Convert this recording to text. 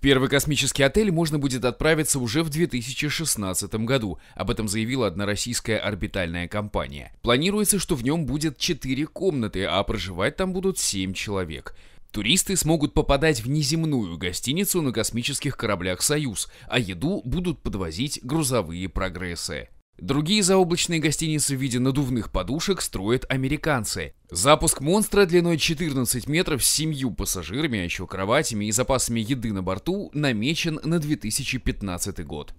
первый космический отель можно будет отправиться уже в 2016 году, об этом заявила одна российская орбитальная компания. Планируется, что в нем будет 4 комнаты, а проживать там будут 7 человек. Туристы смогут попадать в неземную гостиницу на космических кораблях «Союз», а еду будут подвозить грузовые прогрессы. Другие заоблачные гостиницы в виде надувных подушек строят американцы. Запуск монстра длиной 14 метров с семью пассажирами, а еще кроватями и запасами еды на борту намечен на 2015 год.